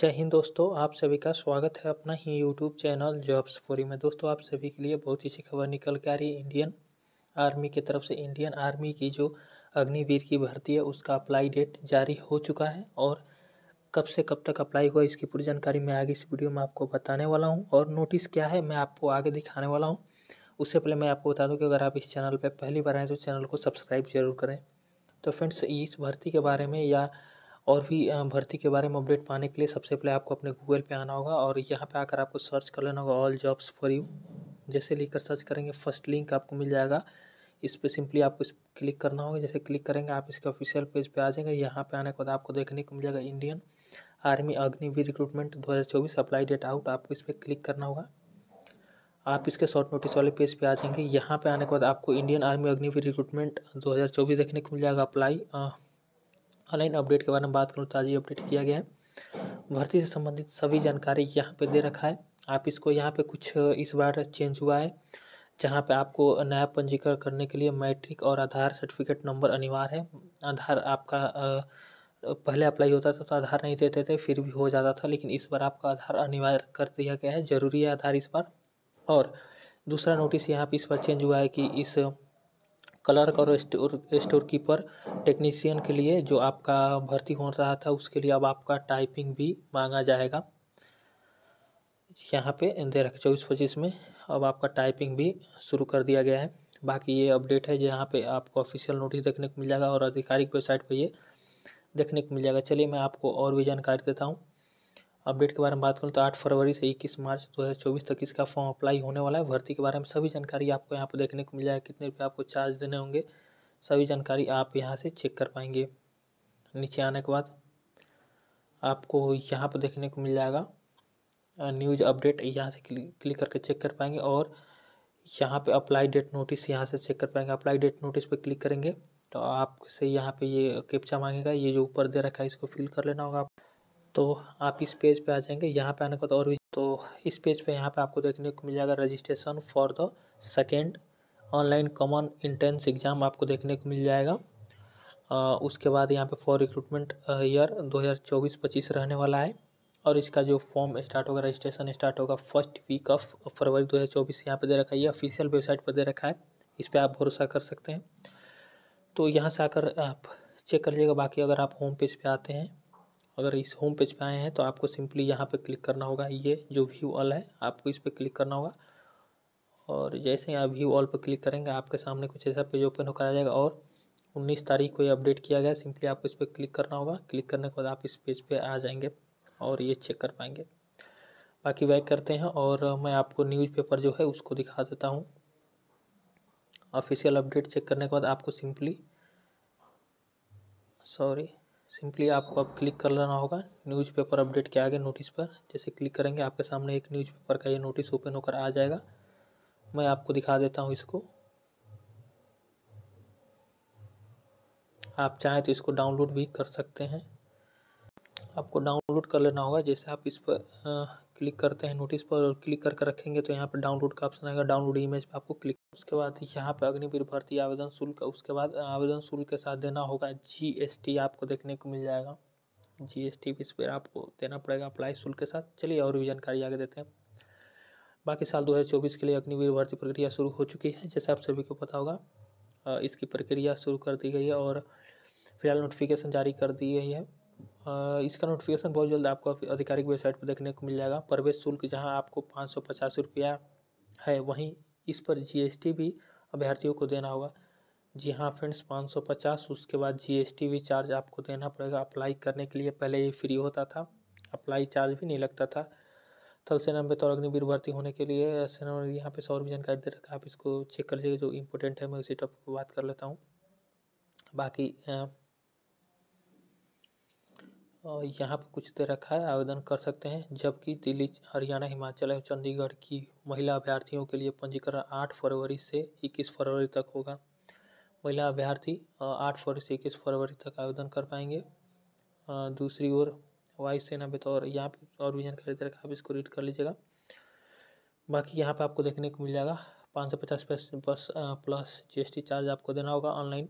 जय हिंद दोस्तों आप सभी का स्वागत है अपना ही यूट्यूब चैनल जॉब्स फोरी में दोस्तों आप सभी के लिए बहुत ही अच्छी खबर निकल के आ रही है इंडियन आर्मी की तरफ से इंडियन आर्मी की जो अग्निवीर की भर्ती है उसका अप्लाई डेट जारी हो चुका है और कब से कब तक अप्लाई हुआ इसकी पूरी जानकारी मैं आगे इस वीडियो में आपको बताने वाला हूँ और नोटिस क्या है मैं आपको आगे दिखाने वाला हूँ उससे पहले मैं आपको बता दूँ कि अगर आप इस चैनल पर पहली बार आए तो चैनल को सब्सक्राइब जरूर करें तो फ्रेंड्स इस भर्ती के बारे में या और भी भर्ती के बारे में अपडेट पाने के लिए सबसे पहले आपको अपने गूगल पे आना होगा और यहाँ पे आकर आपको सर्च कर लेना होगा ऑल जॉब्स फॉर यू जैसे लिख कर सर्च करेंगे फर्स्ट लिंक आपको मिल जाएगा इस पर सिंपली आपको इस क्लिक करना होगा जैसे क्लिक करेंगे आप इसके ऑफिशियल पेज पे आ जाएंगे यहाँ पर आने के बाद आपको देखने को मिल जाएगा इंडियन आर्मी अग्निवीर रिक्रूटमेंट चौबीस अप्लाई डेट आउट आपको इस पर क्लिक करना होगा आप इसके शॉर्ट नोटिस वाले पेज पे आ जाएंगे यहाँ पे आने के बाद आपको इंडियन आर्मी अग्निवीर रिक्रूटमेंट 2024 देखने को मिल जाएगा अप्लाई ऑनलाइन अपडेट के बारे में बात करूँ तो आज अपडेट किया गया है भर्ती से संबंधित सभी जानकारी यहाँ पे दे रखा है आप इसको यहाँ पे कुछ इस बार चेंज हुआ है जहाँ पे आपको नया पंजीकरण करने के लिए मैट्रिक और आधार सर्टिफिकेट नंबर अनिवार्य है आधार आपका पहले अप्लाई होता था तो आधार नहीं देते थे फिर भी हो जाता था लेकिन इस बार आपका आधार अनिवार्य कर दिया गया है ज़रूरी है आधार इस बार और दूसरा नोटिस यहाँ पे इस बार चेंज हुआ है कि इस क्लर्क और स्टोर स्टोर कीपर टेक्नीशियन के लिए जो आपका भर्ती हो रहा था उसके लिए अब आपका टाइपिंग भी मांगा जाएगा यहाँ पे दे रखा चौबीस पच्चीस में अब आपका टाइपिंग भी शुरू कर दिया गया है बाकी ये अपडेट है जहाँ पे आपको ऑफिशियल नोटिस देखने को मिल जाएगा और आधिकारिक वेबसाइट पे ये देखने को मिल जाएगा चलिए मैं आपको और भी जानकारी देता हूँ अपडेट के बारे में बात करूँ तो आठ फरवरी से इक्कीस मार्च 2024 तक इसका फॉर्म अप्लाई होने वाला है भर्ती के बारे में सभी जानकारी आपको यहाँ पर देखने को मिल जाएगा कितने रुपये आपको चार्ज देने होंगे सभी जानकारी आप यहाँ से चेक कर पाएंगे नीचे आने के बाद आपको यहाँ पर देखने को मिल जाएगा न्यूज़ अपडेट यहाँ से क्लिक क्लिक करके चेक कर पाएंगे और यहाँ पे अप्लाई डेट नोटिस यहाँ से चेक कर पाएंगे अप्लाई डेट नोटिस पे क्लिक करेंगे तो आपसे यहाँ पे ये यह कैप्चा मांगेगा ये जो ऊपर दे रखा है इसको फिल कर लेना होगा आप तो आप इस पेज पे आ जाएंगे यहाँ पे आने का तो और भी तो इस पेज पे यहाँ पे आपको देखने को मिल जाएगा registration for the second online common entrance exam आपको देखने को मिल जाएगा आ, उसके बाद यहाँ पे फॉर रिक्रूटमेंट ईयर 2024-25 रहने वाला है और इसका जो फॉर्म स्टार्ट होगा रजिस्ट्रेशन स्टार्ट होगा फर्स्ट वीक ऑफ फरवरी 2024 यहाँ पर दे रखा है ये ऑफिशियल वेबसाइट पर दे रखा है इस पर आप भरोसा कर सकते हैं तो यहाँ से आकर आप चेक कर लीजिएगा बाकी अगर आप होम पेज पे आते हैं अगर इस होम पेज पे आए हैं तो आपको सिंपली यहाँ पे क्लिक करना होगा ये जो व्यू ऑल है आपको इस पर क्लिक करना होगा और जैसे ही आप व्यू ऑल पर क्लिक करेंगे आपके सामने कुछ ऐसा पेज ओपन होकर आ जाएगा और उन्नीस तारीख को ये अपडेट किया गया सिंपली आपको इस पर क्लिक करना होगा क्लिक करने के बाद आप इस पेज पे आ जाएंगे और ये चेक कर पाएंगे बाकी बैक करते हैं और मैं आपको न्यूज़पेपर जो है उसको दिखा देता हूँ ऑफिशियल अपडेट चेक करने के बाद आपको सिंपली सॉरी सिंपली आपको अब क्लिक कर लेना होगा न्यूज़पेपर अपडेट के आगे नोटिस पर जैसे क्लिक करेंगे आपके सामने एक न्यूज़पेपर का ये नोटिस ओपन होकर आ जाएगा मैं आपको दिखा देता हूँ इसको आप चाहें तो इसको डाउनलोड भी कर सकते हैं आपको डाउनलोड कर लेना होगा जैसे आप इस पर क्लिक करते हैं नोटिस पर और क्लिक करके रखेंगे तो यहाँ पर डाउनलोड का ऑप्शन आएगा डाउनलोड इमेज पर आपको क्लिक उसके बाद यहाँ पर अग्निवीर भर्ती आवेदन शुल्क उसके बाद आवेदन शुल्क के साथ देना होगा जी आपको देखने को मिल जाएगा जी एस टी इस पर आपको देना पड़ेगा अप्लाई शुल्क के साथ चलिए और भी जानकारी आगे देते हैं बाकी साल 2024 के लिए अग्निवीर भर्ती प्रक्रिया शुरू हो चुकी है जैसे आप सभी को पता होगा इसकी प्रक्रिया शुरू कर दी गई है और फिलहाल नोटिफिकेशन जारी कर दी गई है इसका नोटिफिकेशन बहुत जल्द आपको आधिकारिक वेबसाइट पर देखने को मिल जाएगा प्रवेश शुल्क जहां आपको पाँच सौ पचास रुपया है वहीं इस पर जीएसटी भी अभ्यर्थियों को देना होगा जी हाँ फ्रेंड्स पाँच सौ पचास उसके बाद जीएसटी भी चार्ज आपको देना पड़ेगा अप्लाई करने के लिए पहले ये फ्री होता था अप्लाई चार्ज भी नहीं लगता था थल सेना में तौर अग्निवीर भर्ती होने के लिए सेना ने यहाँ पे सौर भी जानकारी दे रखा है आप इसको चेक कर लीजिएगा जो इम्पोर्टेंट है मैं उसी टॉपिक पर बात कर लेता हूँ बाकी और यहाँ पर कुछ दे रखा है आवेदन कर सकते हैं जबकि दिल्ली हरियाणा हिमाचल और चंडीगढ़ की महिला अभ्यर्थियों के लिए पंजीकरण आठ फरवरी से इक्कीस फरवरी तक होगा महिला अभ्यर्थी आठ फरवरी से इक्कीस फरवरी तक आवेदन कर पाएंगे दूसरी ओर वायुसेना बेतौर यहाँ पर और भी जानकारी दे रखा है आप इसको रीड कर लीजिएगा बाकी यहाँ पे आपको देखने को मिल जाएगा पाँच सौ पचास पैसे बस प्लस जीएसटी चार्ज आपको देना होगा ऑनलाइन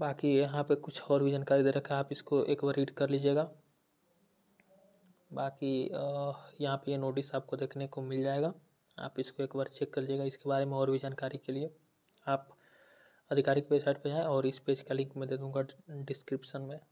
बाकी यहाँ पे कुछ और भी जानकारी दे रखा है आप इसको एक बार रीड कर लीजिएगा बाकी यहाँ पे ये नोटिस आपको देखने को मिल जाएगा आप इसको एक बार चेक कर लीजिएगा इसके बारे में और भी जानकारी के लिए आप आधिकारिक वेबसाइट पर जाएँ और इस पेज का लिंक मैं दे दूँगा डिस्क्रिप्सन में